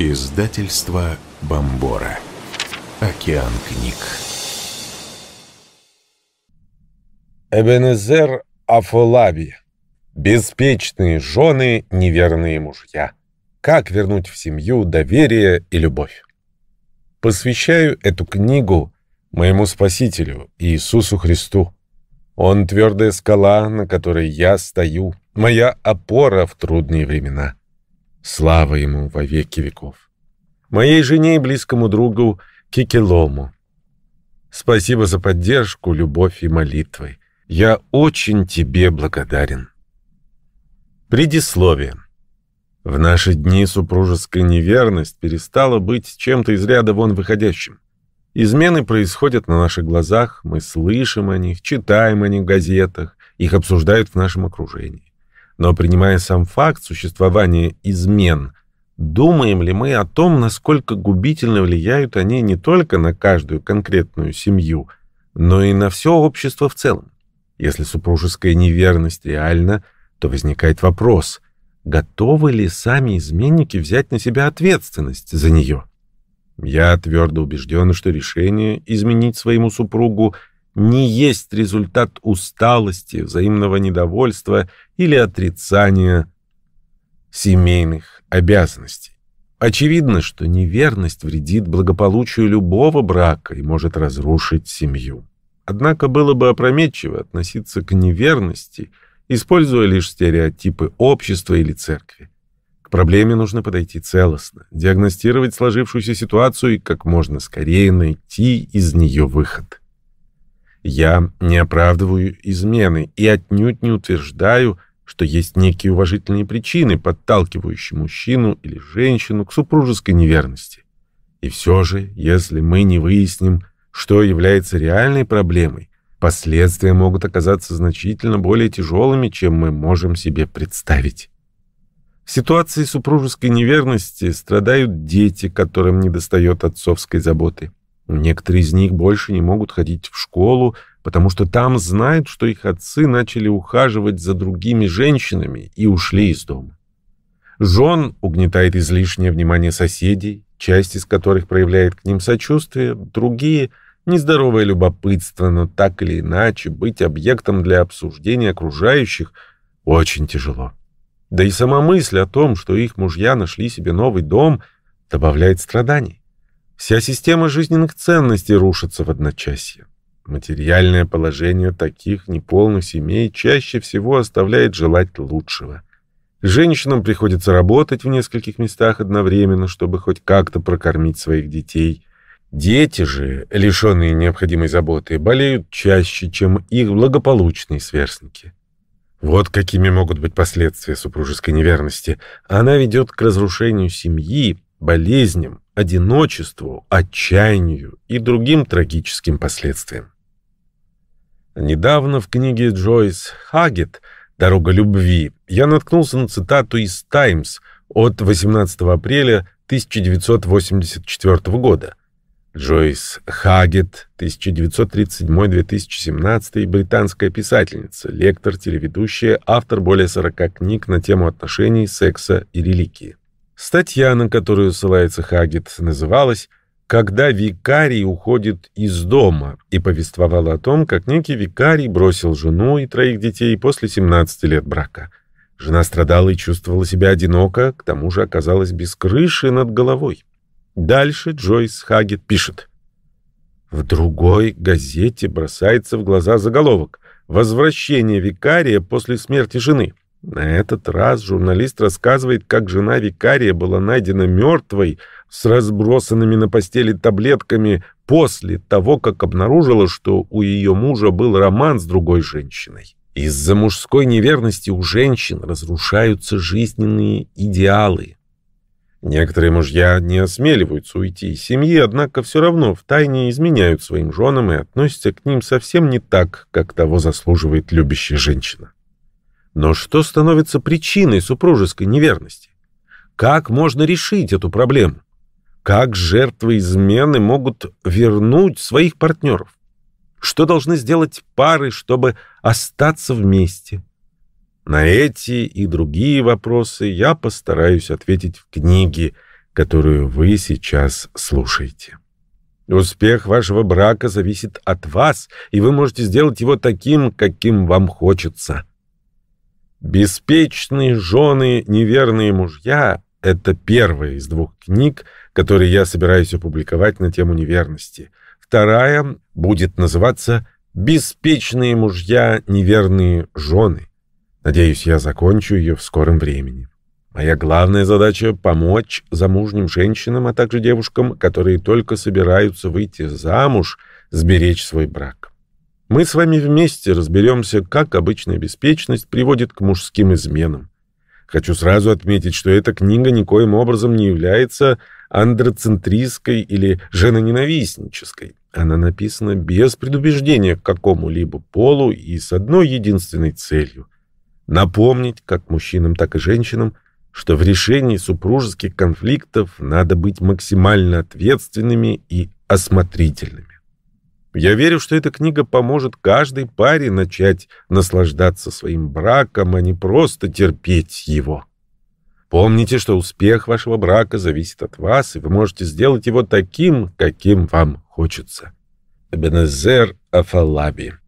Издательство Бомбора. Океан книг. Эбенезер Афолави. Беспечные жены, неверные мужья. Как вернуть в семью доверие и любовь? Посвящаю эту книгу моему Спасителю, Иисусу Христу. Он твердая скала, на которой я стою, моя опора в трудные времена. Слава ему во веки веков. Моей жене и близкому другу Кикелому. Спасибо за поддержку, любовь и молитвы. Я очень тебе благодарен. Предисловие. В наши дни супружеская неверность перестала быть чем-то из ряда вон выходящим. Измены происходят на наших глазах, мы слышим о них, читаем о них в газетах, их обсуждают в нашем окружении. Но принимая сам факт существования измен, думаем ли мы о том, насколько губительно влияют они не только на каждую конкретную семью, но и на все общество в целом? Если супружеская неверность реальна, то возникает вопрос, готовы ли сами изменники взять на себя ответственность за нее? Я твердо убежден, что решение изменить своему супругу – не есть результат усталости, взаимного недовольства или отрицания семейных обязанностей. Очевидно, что неверность вредит благополучию любого брака и может разрушить семью. Однако было бы опрометчиво относиться к неверности, используя лишь стереотипы общества или церкви. К проблеме нужно подойти целостно, диагностировать сложившуюся ситуацию и как можно скорее найти из нее выход. Я не оправдываю измены и отнюдь не утверждаю, что есть некие уважительные причины, подталкивающие мужчину или женщину к супружеской неверности. И все же, если мы не выясним, что является реальной проблемой, последствия могут оказаться значительно более тяжелыми, чем мы можем себе представить. В ситуации супружеской неверности страдают дети, которым недостает отцовской заботы. Некоторые из них больше не могут ходить в школу, потому что там знают, что их отцы начали ухаживать за другими женщинами и ушли из дома. Жен угнетает излишнее внимание соседей, часть из которых проявляет к ним сочувствие, другие — нездоровое любопытство, но так или иначе быть объектом для обсуждения окружающих очень тяжело. Да и сама мысль о том, что их мужья нашли себе новый дом, добавляет страданий. Вся система жизненных ценностей рушится в одночасье. Материальное положение таких неполных семей чаще всего оставляет желать лучшего. Женщинам приходится работать в нескольких местах одновременно, чтобы хоть как-то прокормить своих детей. Дети же, лишенные необходимой заботы, болеют чаще, чем их благополучные сверстники. Вот какими могут быть последствия супружеской неверности. Она ведет к разрушению семьи, болезням, одиночеству, отчаянию и другим трагическим последствиям. Недавно в книге Джойс Хагет «Дорога любви» я наткнулся на цитату из «Таймс» от 18 апреля 1984 года. Джойс Хагет 1937-2017, британская писательница, лектор, телеведущая, автор более 40 книг на тему отношений, секса и религии. Статья, на которую ссылается Хагет, называлась «Когда викарий уходит из дома» и повествовала о том, как некий викарий бросил жену и троих детей после 17 лет брака. Жена страдала и чувствовала себя одиноко, к тому же оказалась без крыши над головой. Дальше Джойс Хагет пишет. В другой газете бросается в глаза заголовок «Возвращение викария после смерти жены». На этот раз журналист рассказывает, как жена викария была найдена мертвой с разбросанными на постели таблетками после того, как обнаружила, что у ее мужа был роман с другой женщиной. Из-за мужской неверности у женщин разрушаются жизненные идеалы. Некоторые мужья не осмеливаются уйти из семьи, однако все равно втайне изменяют своим женам и относятся к ним совсем не так, как того заслуживает любящая женщина. Но что становится причиной супружеской неверности? Как можно решить эту проблему? Как жертвы измены могут вернуть своих партнеров? Что должны сделать пары, чтобы остаться вместе? На эти и другие вопросы я постараюсь ответить в книге, которую вы сейчас слушаете. Успех вашего брака зависит от вас, и вы можете сделать его таким, каким вам хочется. Беспечные жены, неверные мужья — это первая из двух книг, которые я собираюсь опубликовать на тему неверности. Вторая будет называться «Беспечные мужья, неверные жены». Надеюсь, я закончу ее в скором времени. Моя главная задача — помочь замужним женщинам, а также девушкам, которые только собираются выйти замуж, сберечь свой брак. Мы с вами вместе разберемся, как обычная беспечность приводит к мужским изменам. Хочу сразу отметить, что эта книга никоим образом не является андроцентристской или женоненавистнической. Она написана без предубеждения к какому-либо полу и с одной единственной целью — напомнить как мужчинам, так и женщинам, что в решении супружеских конфликтов надо быть максимально ответственными и осмотрительными. Я верю, что эта книга поможет каждой паре начать наслаждаться своим браком, а не просто терпеть его. Помните, что успех вашего брака зависит от вас, и вы можете сделать его таким, каким вам хочется. Эбенезер Афалаби